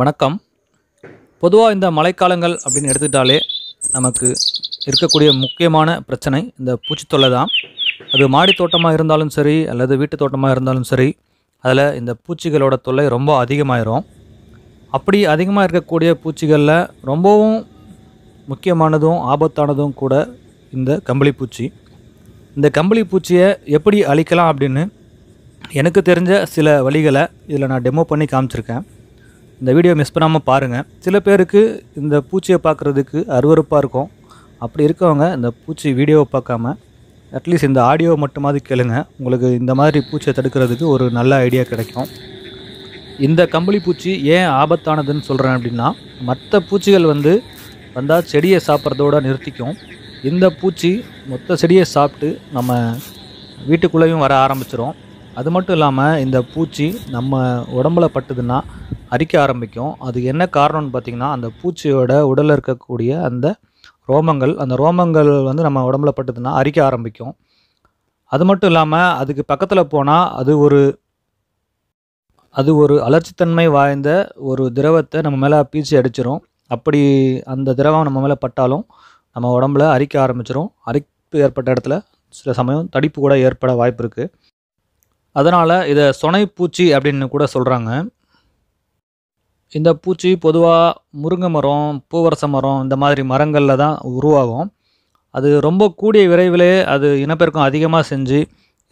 வணக்கம் பொதுவாக இந்த மழைக்காலங்கள் அப்படின்னு எடுத்துக்கிட்டாலே நமக்கு இருக்கக்கூடிய முக்கியமான பிரச்சனை இந்த பூச்சித்தொல்லை தான் அது மாடி தோட்டமாக இருந்தாலும் சரி அல்லது வீட்டு தோட்டமாக இருந்தாலும் சரி அதில் இந்த பூச்சிகளோட தொல்லை ரொம்ப அதிகமாயிரும் அப்படி அதிகமாக இருக்கக்கூடிய பூச்சிகளில் ரொம்பவும் முக்கியமானதும் ஆபத்தானதும் கூட இந்த கம்பளி பூச்சி இந்த கம்பளி பூச்சியை எப்படி அழிக்கலாம் அப்படின்னு எனக்கு தெரிஞ்ச சில வழிகளை இதில் நான் டெமோ பண்ணி காமிச்சிருக்கேன் இந்த வீடியோ மிஸ் பண்ணாமல் பாருங்கள் சில பேருக்கு இந்த பூச்சியை பார்க்குறதுக்கு அருவறுப்பாக இருக்கும் அப்படி இருக்கவங்க இந்த பூச்சி வீடியோவை பார்க்காம அட்லீஸ்ட் இந்த ஆடியோ மட்டுமாவது கேளுங்க உங்களுக்கு இந்த மாதிரி பூச்சியை தடுக்கிறதுக்கு ஒரு நல்ல ஐடியா கிடைக்கும் இந்த கம்பளி பூச்சி ஏன் ஆபத்தானதுன்னு சொல்கிறேன் அப்படின்னா மற்ற பூச்சிகள் வந்து வந்தால் செடியை சாப்பிட்றதோடு நிறுத்திக்கும் இந்த பூச்சி மொத்த செடியை சாப்பிட்டு நம்ம வீட்டுக்குள்ளேயும் வர ஆரம்பிச்சிடும் அது மட்டும் இல்லாமல் இந்த பூச்சி நம்ம உடம்பில் பட்டுதுன்னா அரிக்க ஆரம்பிக்கும் அது என்ன காரணம்னு பார்த்திங்கன்னா அந்த பூச்சியோட உடலில் இருக்கக்கூடிய அந்த ரோமங்கள் அந்த ரோமங்கள் வந்து நம்ம உடம்புல பட்டதுன்னா அரிக்க ஆரம்பிக்கும் அது மட்டும் இல்லாமல் அதுக்கு பக்கத்தில் போனால் அது ஒரு அது ஒரு அலர்ச்சித்தன்மை வாய்ந்த ஒரு திரவத்தை நம்ம மேலே பீச்சி அடிச்சிடும் அப்படி அந்த திரவம் நம்ம மேலே பட்டாலும் நம்ம உடம்புல அரிக்க ஆரம்பிச்சிடும் அரிப்பு ஏற்பட்ட இடத்துல சில சமயம் தடிப்பு கூட ஏற்பட வாய்ப்பு இருக்குது அதனால் இதை சொனை பூச்சி அப்படின்னு கூட சொல்கிறாங்க இந்த பூச்சி பொதுவாக முருங்கை மரம் பூவரச மரம் இந்த மாதிரி மரங்களில் தான் உருவாகும் அது ரொம்ப கூடிய விரைவிலே அது இனப்பெருக்கம் அதிகமாக செஞ்சு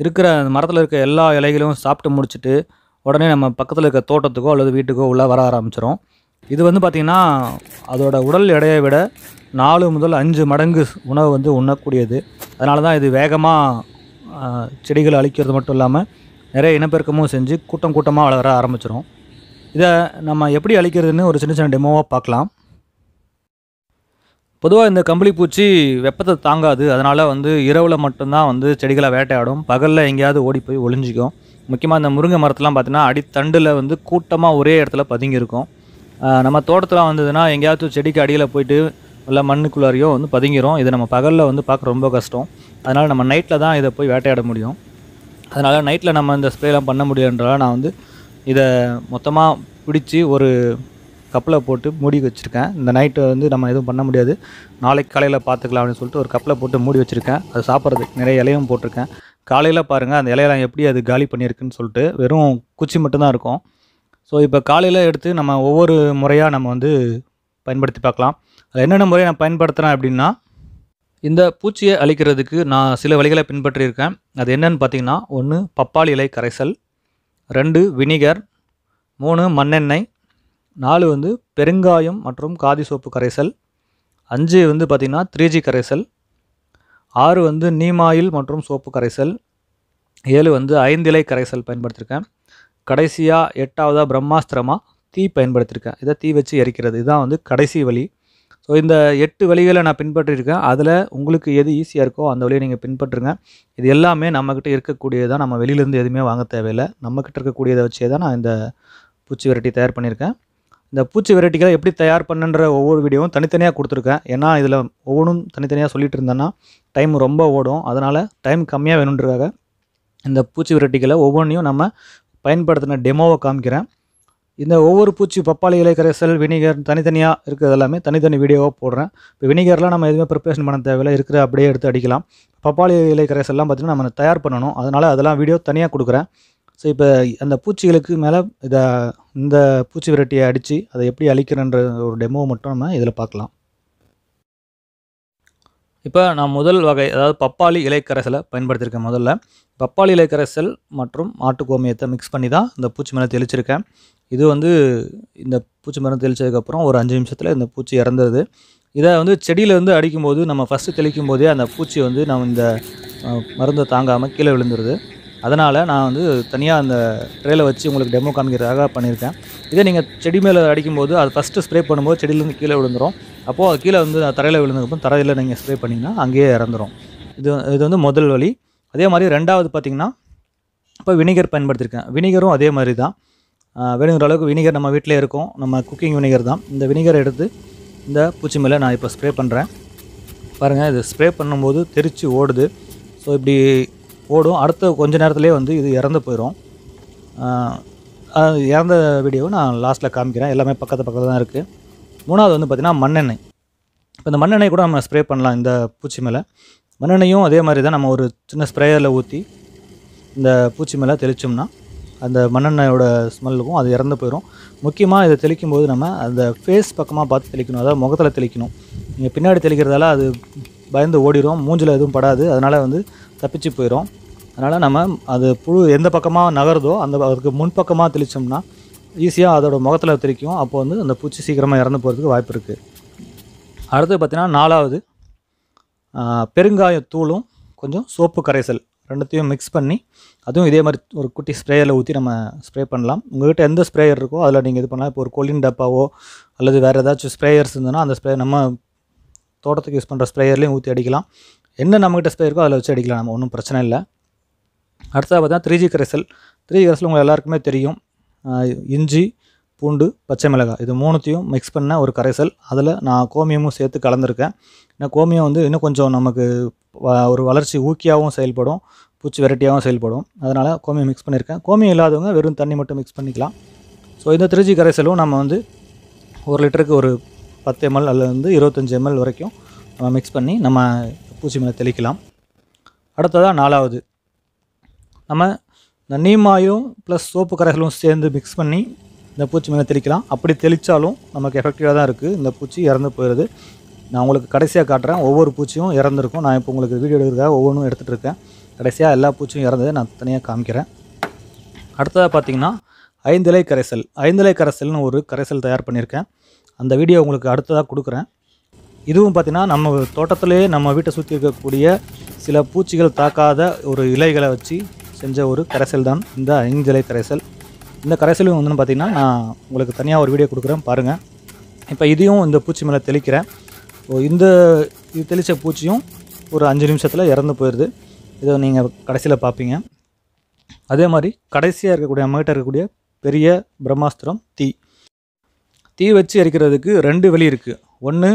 இருக்கிற மரத்தில் இருக்க எல்லா இலைகளையும் சாப்பிட்டு முடிச்சுட்டு உடனே நம்ம பக்கத்தில் இருக்க தோட்டத்துக்கோ அல்லது வீட்டுக்கோ உள்ளே வர ஆரம்பிச்சிடும் இது வந்து பார்த்திங்கன்னா அதோட உடல் எடையை விட நாலு முதல் அஞ்சு மடங்கு உணவு வந்து உண்ணக்கூடியது அதனால தான் இது வேகமாக செடிகளை அழிக்கிறது மட்டும் இல்லாமல் நிறைய இனப்பெருக்கமும் செஞ்சு கூட்டம் கூட்டமாக வளர ஆரம்பிச்சிடும் இதை நம்ம எப்படி அழிக்கிறதுன்னு ஒரு சின்ன சின்ன டெமோவாக பார்க்கலாம் பொதுவாக இந்த கம்பளி பூச்சி வெப்பத்தை தாங்காது அதனால் வந்து இரவில் மட்டும்தான் வந்து செடிகளை வேட்டையாடும் பகலில் எங்கேயாவது ஓடி போய் ஒளிஞ்சிக்கும் முக்கியமாக இந்த முருங்கை மரத்தெலாம் பார்த்தீங்கன்னா அடித்தண்டில் வந்து கூட்டமாக ஒரே இடத்துல பதுங்கியிருக்கும் நம்ம தோட்டத்தில் வந்ததுன்னா எங்கேயாச்சும் செடிக்கு அடியில் போயிட்டு இல்லை மண்ணுக்குள்ளாரையோ வந்து பதுங்கிரும் இதை நம்ம பகலில் வந்து பார்க்க ரொம்ப கஷ்டம் அதனால் நம்ம நைட்டில் தான் இதை போய் வேட்டையாட முடியும் அதனால் நைட்டில் நம்ம இந்த ஸ்ப்ரேலாம் பண்ண முடியன்றதால நான் வந்து இதை மொத்தமாக பிடிச்சி ஒரு கப்பில் போட்டு மூடி வச்சுருக்கேன் இந்த நைட்டு வந்து நம்ம எதுவும் பண்ண முடியாது நாளைக்கு காலையில் பார்த்துக்கலாம் அப்படின்னு சொல்லிட்டு ஒரு கப்பில் போட்டு மூடி வச்சுருக்கேன் அது சாப்பிட்றதுக்கு நிறைய இலையும் போட்டிருக்கேன் காலையில் பாருங்கள் அந்த இலையெல்லாம் எப்படி அது காலி பண்ணியிருக்குன்னு சொல்லிட்டு வெறும் குச்சி மட்டும்தான் இருக்கும் ஸோ இப்போ காலையில் எடுத்து நம்ம ஒவ்வொரு முறையாக நம்ம வந்து பயன்படுத்தி பார்க்கலாம் அது என்னென்ன முறையை நான் பயன்படுத்துகிறேன் அப்படின்னா இந்த பூச்சியை அழிக்கிறதுக்கு நான் சில வழிகளை பின்பற்றியிருக்கேன் அது என்னென்னு பார்த்தீங்கன்னா ஒன்று பப்பாளி இலை கரைசல் ரெண்டு வினிகர் மூணு மண்ணெண்ணெய் நாலு வந்து பெருங்காயம் மற்றும் காதி சோப்பு கரைசல் அஞ்சு வந்து பார்த்திங்கன்னா த்ரீஜி கரைசல் ஆறு வந்து நீமாயில் மற்றும் சோப்பு கரைசல் ஏழு வந்து ஐந்திலை கரைசல் பயன்படுத்தியிருக்கேன் கடைசியாக எட்டாவதாக பிரம்மாஸ்திரமாக தீ பயன்படுத்தியிருக்கேன் இதை தீ வச்சு எரிக்கிறது இதுதான் வந்து கடைசி வழி ஸோ இந்த எட்டு வழிகளை நான் பின்பற்றியிருக்கேன் அதில் உங்களுக்கு எது ஈஸியாக இருக்கோ அந்த வழியை நீங்கள் பின்பற்றுங்க இது எல்லாமே நம்மக்கிட்ட இருக்கக்கூடியதான் நம்ம வெளியிலேருந்து எதுவுமே வாங்க தேவையில்லை நம்மக்கிட்ட இருக்கக்கூடியதை வச்சே தான் நான் இந்த பூச்சி விரட்டி தயார் பண்ணியிருக்கேன் இந்த பூச்சி வெரைட்டிகளை எப்படி தயார் பண்ணுன்ற ஒவ்வொரு வீடியோவும் தனித்தனியாக கொடுத்துருக்கேன் ஏன்னா இதில் ஒவ்வொன்றும் தனித்தனியாக சொல்லிகிட்டு இருந்தேன்னா டைம் ரொம்ப ஓடும் அதனால் டைம் கம்மியாக வேணுன்றக்காக இந்த பூச்சி வெரைட்டிகளை ஒவ்வொன்றையும் நம்ம பயன்படுத்தின டெமோவை காமிக்கிறேன் இந்த ஒவ்வொரு பூச்சி பப்பாளி இலை கரைசல் வினிகர் தனித்தனியாக இருக்கிறது எல்லாமே தனித்தனி வீடியோவாக போடுறேன் இப்போ வினிகர்லாம் நம்ம எதுவுமே ப்ரிப்பரேஷன் பண்ண தேவையில்லை இருக்கிற அப்படியே எடுத்து அடிக்கலாம் பப்பாளி இலை கரைசல்லாம் பார்த்திங்கன்னா நம்ம தயார் பண்ணணும் அதனால் அதெல்லாம் வீடியோ தனியாக கொடுக்குறேன் ஸோ இப்போ அந்த பூச்சிகளுக்கு மேலே இதை இந்த பூச்சி விரட்டியை அடித்து அதை எப்படி அழிக்கிறன்ற ஒரு டெமோவை மட்டும் நம்ம இதில் பார்க்கலாம் இப்போ நான் முதல் வகை அதாவது பப்பாளி இலைக்கரைசலை பயன்படுத்தியிருக்கேன் முதல்ல பப்பாளி இலைக்கரைசல் மற்றும் மாட்டுக்கோமியத்தை மிக்ஸ் பண்ணி தான் இந்த பூச்சி மேலே தெளிச்சிருக்கேன் இது வந்து இந்த பூச்சி மருந்து தெளித்ததுக்கப்புறம் ஒரு அஞ்சு நிமிஷத்தில் இந்த பூச்சி இறந்துருது இதை வந்து செடியில் வந்து அடிக்கும்போது நம்ம ஃபஸ்ட்டு தெளிக்கும் போதே அந்த பூச்சி வந்து நம்ம இந்த மருந்தை தாங்காமல் கீழே விழுந்துருது அதனால் நான் வந்து தனியாக அந்த ட்ரேல வச்சு உங்களுக்கு டெமோ காமிக்கிறதாக பண்ணியிருக்கேன் இதே நீங்கள் செடி மேலே அடிக்கும்போது அது ஃபஸ்ட்டு ஸ்ப்ரே பண்ணும்போது செடியிலேருந்து கீழே விழுந்துடும் அப்போது அது கீழே வந்து தரையில் விழுந்ததுக்கப்புறம் தரையில் நீங்கள் ஸ்ப்ரே பண்ணிங்கன்னா அங்கேயே இறந்துடும் இது இது வந்து முதல் வழி அதே மாதிரி ரெண்டாவது பார்த்திங்கன்னா இப்போ வினிகர் பயன்படுத்தியிருக்கேன் வினிகரும் அதே மாதிரி தான் வேணுங்கிற அளவுக்கு வினிகர் நம்ம வீட்டிலே இருக்கும் நம்ம குக்கிங் வினிகர் தான் இந்த வினிகரை எடுத்து இந்த பூச்சி மேலே நான் இப்போ ஸ்ப்ரே பண்ணுறேன் பாருங்கள் இது ஸ்ப்ரே பண்ணும்போது தெரித்து ஓடுது ஸோ இப்படி ஓடும் அடுத்த கொஞ்ச நேரத்துலேயே வந்து இது இறந்து போயிடும் இறந்த வீடியோவை நான் லாஸ்ட்டில் காமிக்கிறேன் எல்லாமே பக்கத்து பக்கத்தில் தான் இருக்குது மூணாவது வந்து பார்த்திங்கன்னா மண்ணெண்ணெய் இப்போ இந்த மண்ணெண்ணெய் கூட நம்ம ஸ்ப்ரே பண்ணலாம் இந்த பூச்சி மேலே மண்ணெண்ணையும் அதே மாதிரி தான் நம்ம ஒரு சின்ன ஸ்ப்ரேயரில் ஊற்றி இந்த பூச்சி மேலே தெளித்தோம்னா அந்த ஸ்மெல் ஸ்மெல்லுக்கும் அது இறந்து போயிடும் முக்கியமாக இதை தெளிக்கும் போது நம்ம அந்த ஃபேஸ் பக்கமாக பார்த்து தெளிக்கணும் அதாவது முகத்தில் தெளிக்கணும் நீங்கள் பின்னாடி தெளிக்கிறதால அது பயந்து ஓடிடும் மூஞ்சில் எதுவும் படாது அதனால் வந்து தப்பிச்சு போயிடும் அதனால் நம்ம அது புழு எந்த பக்கமாக நகருதோ அந்த அதுக்கு முன்பக்கமாக தெளித்தோம்னா ஈஸியாக அதோடய முகத்தில் தெளிக்கும் அப்போ வந்து அந்த பூச்சி சீக்கிரமாக இறந்து போகிறதுக்கு வாய்ப்பு இருக்குது அடுத்து பார்த்திங்கன்னா நாலாவது பெருங்காயத்தூளும் கொஞ்சம் சோப்பு கரைசல் ரெண்டுத்தையும் மிக்ஸ் பண்ணி அதுவும் இதே மாதிரி ஒரு குட்டி ஸ்ப்ரேயரில் ஊற்றி நம்ம ஸ்ப்ரே பண்ணலாம் உங்கள்கிட்ட எந்த ஸ்ப்ரேயர் இருக்கோ அதில் நீங்கள் இது பண்ணலாம் இப்போ ஒரு கொலின் டப்பாவோ அல்லது வேறு ஏதாச்சும் ஸ்ப்ரேயர்ஸ் இருந்ததுன்னா அந்த ஸ்ப்ரே நம்ம தோட்டத்துக்கு யூஸ் பண்ணுற ஸ்ப்ரேயர்லேயும் ஊற்றி அடிக்கலாம் என்ன நம்மகிட்ட ஸ்ப்ரே இருக்கோ அதில் வச்சு அடிக்கலாம் நம்ம ஒன்றும் பிரச்சனை இல்லை அடுத்தது பார்த்தா த்ரீ ஜி கரைசல் த்ரீ ஜி கரைசல் உங்கள் எல்லாருக்குமே தெரியும் இஞ்சி பூண்டு பச்சை மிளகாய் இது மூணுத்தையும் மிக்ஸ் பண்ண ஒரு கரைசல் அதில் நான் கோமியமும் சேர்த்து கலந்துருக்கேன் ஏன்னா கோமியம் வந்து இன்னும் கொஞ்சம் நமக்கு ஒரு வளர்ச்சி ஊக்கியாகவும் செயல்படும் பூச்சி வெரைட்டியாகவும் செயல்படும் அதனால் கோமியம் மிக்ஸ் பண்ணியிருக்கேன் கோமியம் இல்லாதவங்க வெறும் தண்ணி மட்டும் மிக்ஸ் பண்ணிக்கலாம் ஸோ இந்த திருச்சி கரைசலும் நம்ம வந்து ஒரு லிட்டருக்கு ஒரு பத்து எம்எல் அல்லது இருபத்தஞ்சி எம்எல் வரைக்கும் நம்ம மிக்ஸ் பண்ணி நம்ம பூச்சி மேலே தெளிக்கலாம் அடுத்ததாக நாலாவது நம்ம இந்த நீமாயும் ப்ளஸ் சோப்பு கரைகளும் சேர்ந்து மிக்ஸ் பண்ணி இந்த பூச்சி மேலே தெளிக்கலாம் அப்படி தெளித்தாலும் நமக்கு எஃபெக்டிவாக தான் இருக்குது இந்த பூச்சி இறந்து போயிடுது நான் உங்களுக்கு கடைசியாக காட்டுறேன் ஒவ்வொரு பூச்சியும் இறந்துருக்கும் நான் இப்போ உங்களுக்கு வீடியோ எடுக்கிறதுக்காக ஒவ்வொன்றும் எடுத்துகிட்டு இருக்கேன் கடைசியாக எல்லா பூச்சியும் இறந்ததை நான் தனியாக காமிக்கிறேன் அடுத்ததாக பார்த்திங்கன்னா ஐந்திலை கரைசல் ஐந்திலை கரைசல்னு ஒரு கரைசல் தயார் பண்ணியிருக்கேன் அந்த வீடியோ உங்களுக்கு அடுத்ததாக கொடுக்குறேன் இதுவும் பார்த்திங்கன்னா நம்ம தோட்டத்திலேயே நம்ம வீட்டை சுற்றி இருக்கக்கூடிய சில பூச்சிகள் தாக்காத ஒரு இலைகளை வச்சு செஞ்ச ஒரு கரைசல் தான் இந்த ஐந்திலை கரைசல் இந்த கரைசலும் வந்து பார்த்திங்கன்னா நான் உங்களுக்கு தனியாக ஒரு வீடியோ கொடுக்குறேன் பாருங்கள் இப்போ இதையும் இந்த பூச்சி மேலே தெளிக்கிறேன் இந்த இது தெளித்த பூச்சியும் ஒரு அஞ்சு நிமிஷத்தில் இறந்து போயிடுது இதை நீங்கள் கடைசியில் பார்ப்பீங்க அதே மாதிரி கடைசியாக இருக்கக்கூடிய அம்மகிட்ட இருக்கக்கூடிய பெரிய பிரம்மாஸ்திரம் தீ தீ வச்சு எரிக்கிறதுக்கு ரெண்டு வழி இருக்குது ஒன்று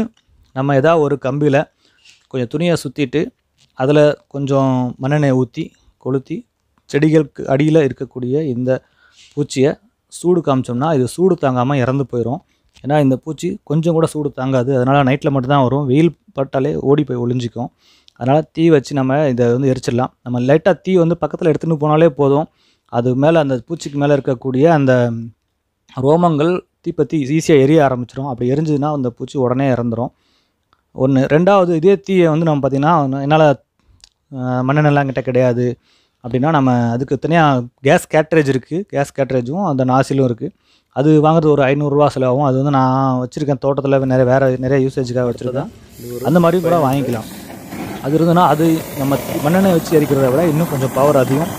நம்ம எதாவது ஒரு கம்பியில் கொஞ்சம் துணியை சுற்றிட்டு அதில் கொஞ்சம் மண்ணெண்ணெய் ஊற்றி கொளுத்தி செடிகளுக்கு அடியில் இருக்கக்கூடிய இந்த பூச்சியை சூடு காமிச்சோம்னா இது சூடு தாங்காமல் இறந்து போயிடும் ஏன்னா இந்த பூச்சி கொஞ்சம் கூட சூடு தாங்காது அதனால் நைட்டில் மட்டும்தான் வரும் வெயில் பட்டாலே ஓடி போய் ஒளிஞ்சிக்கும் அதனால் தீ வச்சு நம்ம இதை வந்து எரிச்சிடலாம் நம்ம லைட்டாக தீ வந்து பக்கத்தில் எடுத்துகிட்டு போனாலே போதும் அது மேலே அந்த பூச்சிக்கு மேலே இருக்கக்கூடிய அந்த ரோமங்கள் தீப்பத்தி ஈஸியாக எரிய ஆரம்பிச்சிடும் அப்படி எரிஞ்சுதுன்னா அந்த பூச்சி உடனே இறந்துடும் ஒன்று ரெண்டாவது இதே தீயை வந்து நம்ம பார்த்திங்கன்னா என்னால் மண்ணெண்ணெல்லாம் கிட்டே கிடையாது அப்படின்னா நம்ம அதுக்கு தனியாக கேஸ் கேட்ரேஜ் இருக்குது கேஸ் கேட்ரேஜும் அந்த நாசிலும் இருக்குது அது வாங்குறது ஒரு ஐநூறுரூவா செலவாகும் அது வந்து நான் வச்சுருக்கேன் தோட்டத்தில் நிறைய வேறு நிறைய யூசேஜுக்காக வச்சுருக்கேன் அந்த மாதிரியும் கூட வாங்கிக்கலாம் அது இருந்ததுன்னா அது நம்ம மண்ணெண்ணெய் வச்சு எரிக்கிறத விட இன்னும் கொஞ்சம் பவர் அதிகம்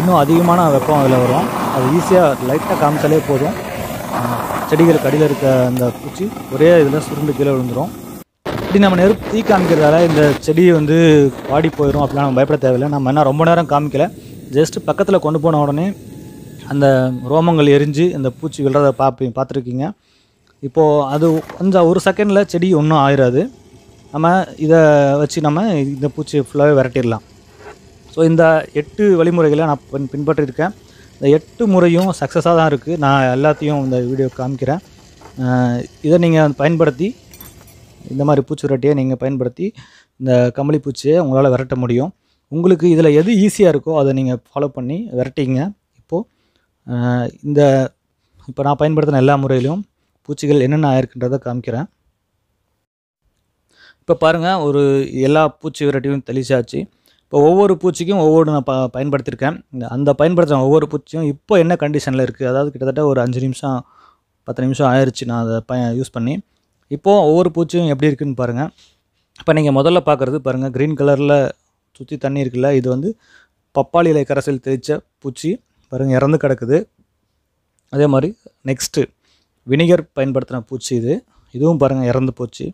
இன்னும் அதிகமான வெப்பம் அதில் வரும் அது ஈஸியாக லைட்டாக காமிச்சாலே போதும் செடிகளுக்கு அடியில் இருக்க அந்த பூச்சி ஒரே இதில் சுருண்டு கீழே விழுந்துடும் இப்படி நம்ம தீ காமிக்கிறதால இந்த செடி வந்து வாடி போயிடும் அப்படிலாம் நம்ம பயப்பட தேவையில்லை நம்ம என்ன ரொம்ப நேரம் காமிக்கல ஜஸ்ட்டு பக்கத்தில் கொண்டு போன உடனே அந்த ரோமங்கள் எரிஞ்சு அந்த பூச்சி விழுறத பார்ப்பி பார்த்துருக்கீங்க இப்போது அது கொஞ்சம் ஒரு செகண்டில் செடி ஒன்றும் ஆயிடாது நம்ம இதை வச்சு நம்ம இந்த பூச்சி ஃபுல்லாகவே விரட்டிடலாம் ஸோ இந்த எட்டு வழிமுறைகளை நான் பின் பின்பற்றிருக்கேன் இந்த எட்டு முறையும் சக்ஸஸாக தான் இருக்குது நான் எல்லாத்தையும் இந்த வீடியோ காமிக்கிறேன் இதை நீங்கள் பயன்படுத்தி இந்த மாதிரி பூச்சுரட்டியை நீங்கள் பயன்படுத்தி இந்த கம்பளி பூச்சியை உங்களால் விரட்ட முடியும் உங்களுக்கு இதில் எது ஈஸியாக இருக்கோ அதை நீங்கள் ஃபாலோ பண்ணி விரட்டிங்க இப்போது இந்த இப்போ நான் பயன்படுத்தின எல்லா முறையிலும் பூச்சிகள் என்னென்ன ஆயிருக்குன்றதை காமிக்கிறேன் இப்போ பாருங்கள் ஒரு எல்லா பூச்சி விரட்டியும் தெளிச்சாச்சு இப்போ ஒவ்வொரு பூச்சிக்கும் ஒவ்வொரு நான் ப பயன்படுத்தியிருக்கேன் அந்த பயன்படுத்துகிற ஒவ்வொரு பூச்சியும் இப்போ என்ன கண்டிஷனில் இருக்குது அதாவது கிட்டத்தட்ட ஒரு அஞ்சு நிமிஷம் பத்து நிமிஷம் ஆயிடுச்சு நான் அதை ப யூஸ் பண்ணி இப்போது ஒவ்வொரு பூச்சியும் எப்படி இருக்குதுன்னு பாருங்கள் இப்போ நீங்கள் முதல்ல பார்க்குறது பாருங்கள் க்ரீன் கலரில் சுற்றி தண்ணி இருக்குல்ல இது வந்து பப்பாளி இலை கரைசல் தெளித்த பூச்சி பாருங்கள் இறந்து கிடக்குது அதே மாதிரி நெக்ஸ்ட்டு வினிகர் பயன்படுத்தின பூச்சி இது இதுவும் பாருங்கள் இறந்து போச்சு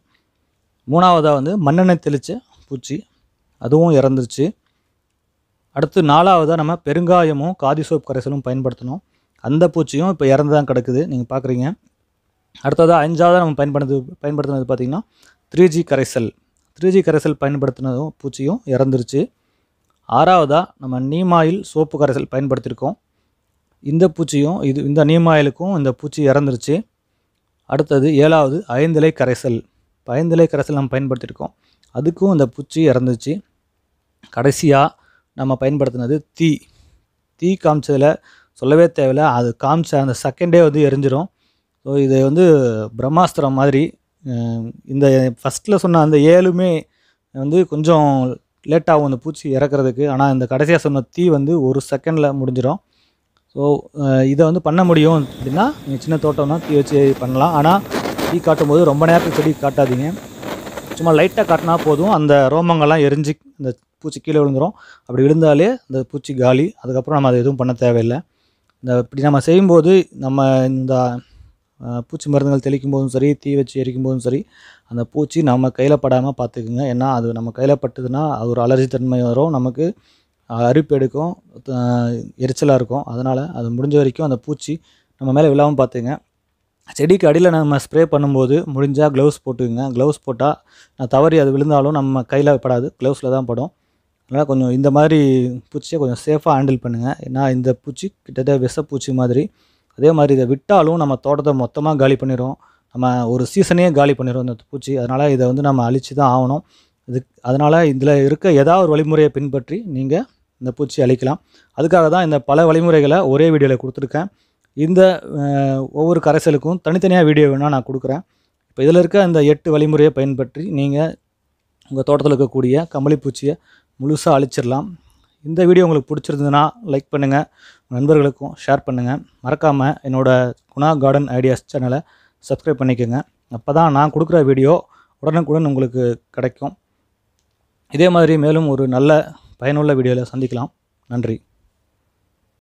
மூணாவதாக வந்து மண்ணெண்ணெய் தெளித்த பூச்சி அதுவும் இறந்துருச்சு அடுத்து நாலாவதாக நம்ம பெருங்காயமும் காதி சோப் கரைசலும் பயன்படுத்தணும் அந்த பூச்சியும் இப்போ இறந்து தான் கிடக்குது நீங்கள் பார்க்குறீங்க அடுத்ததாக அஞ்சாவது நம்ம பயன்படுத்து பயன்படுத்தினது பார்த்திங்கன்னா த்ரீ ஜி கரைசல் த்ரீ ஜி கரைசல் பயன்படுத்தினதும் பூச்சியும் இறந்துருச்சு ஆறாவதாக நம்ம நீமாயில் சோப்பு கரைசல் பயன்படுத்தியிருக்கோம் இந்த பூச்சியும் இது இந்த நீமாயிலுக்கும் இந்த பூச்சி இறந்துருச்சு அடுத்தது ஏழாவது ஐந்திலை கரைசல் ஐந்திலை கரைசல் நம்ம பயன்படுத்தியிருக்கோம் அதுக்கும் இந்த பூச்சி இறந்துச்சு கடைசியாக நம்ம பயன்படுத்தினது தீ தீ காமிச்சதில் சொல்லவே தேவையில்ல அது காமிச்ச அந்த செகண்டே வந்து எரிஞ்சிடும் ஸோ இது வந்து பிரம்மாஸ்திரம் மாதிரி இந்த ஃபஸ்ட்டில் சொன்ன அந்த ஏழுமே வந்து கொஞ்சம் லேட்டாகும் அந்த பூச்சி இறக்குறதுக்கு ஆனால் இந்த கடைசியாக சொன்ன தீ வந்து ஒரு செகண்டில் முடிஞ்சிடும் ஸோ இதை வந்து பண்ண முடியும் அப்படின்னா நீங்கள் சின்ன தோட்டம்னா தீ வச்சு பண்ணலாம் ஆனால் தீ காட்டும் போது ரொம்ப நேரத்துக்கு செடி காட்டாதீங்க சும்மா லைட்டாக காட்டினா போதும் அந்த ரோமங்கள்லாம் எரிஞ்சு அந்த பூச்சி கீழே விழுந்துடும் அப்படி விழுந்தாலே அந்த பூச்சி காலி அதுக்கப்புறம் நம்ம அதை எதுவும் பண்ண தேவையில்லை இந்த இப்படி நம்ம செய்யும்போது நம்ம இந்த பூச்சி மருந்துகள் தெளிக்கும் போதும் சரி தீ வச்சு எரிக்கும் போதும் சரி அந்த பூச்சி நம்ம கையில் படாமல் பார்த்துக்குங்க ஏன்னா அது நம்ம கையில் பட்டுதுன்னா அது ஒரு அலர்ஜி தன்மை வரும் நமக்கு அரிப்பு எடுக்கும் எரிச்சலாக இருக்கும் அதனால் அது முடிஞ்ச வரைக்கும் அந்த பூச்சி நம்ம மேலே விழாமல் பார்த்துங்க செடிக்கு அடியில் நம்ம ஸ்ப்ரே பண்ணும்போது முடிஞ்சால் க்ளவுஸ் போட்டுக்குங்க க்ளவுஸ் போட்டால் நான் தவறி அது விழுந்தாலும் நம்ம கையில் படாது க்ளவுஸில் தான் படும் அதனால் கொஞ்சம் இந்த மாதிரி பூச்சியை கொஞ்சம் சேஃபாக ஹேண்டில் பண்ணுங்கள் ஏன்னா இந்த பூச்சி கிட்டத்தட்ட விஷப்பூச்சி மாதிரி அதே மாதிரி இதை விட்டாலும் நம்ம தோட்டத்தை மொத்தமாக காலி பண்ணிடும் நம்ம ஒரு சீசனே காலி பண்ணிடும் இந்த பூச்சி அதனால் இதை வந்து நம்ம அழித்து தான் ஆகணும் இது அதனால் இதில் இருக்க ஏதாவது வழிமுறையை பின்பற்றி நீங்கள் இந்த பூச்சி அழிக்கலாம் அதுக்காக தான் இந்த பல வழிமுறைகளை ஒரே வீடியோவில் கொடுத்துருக்கேன் இந்த ஒவ்வொரு கரைசலுக்கும் தனித்தனியாக வீடியோ வேணால் நான் கொடுக்குறேன் இப்போ இதில் இருக்க இந்த எட்டு வழிமுறையை பயன்பற்றி நீங்கள் உங்கள் தோட்டத்தில் இருக்கக்கூடிய கம்பளி பூச்சியை முழுசாக அழிச்சிடலாம் இந்த வீடியோ உங்களுக்கு பிடிச்சிருந்ததுன்னா லைக் பண்ணுங்கள் நண்பர்களுக்கும் ஷேர் பண்ணுங்கள் மறக்காமல் என்னோடய குணா கார்டன் ஐடியாஸ் சேனலை சப்ஸ்கிரைப் பண்ணிக்கோங்க அப்போ தான் நான் கொடுக்குற வீடியோ உடனுக்குடன் உங்களுக்கு கிடைக்கும் இதே மாதிரி மேலும் ஒரு நல்ல பயனுள்ள வீடியோவில் சந்திக்கலாம் நன்றி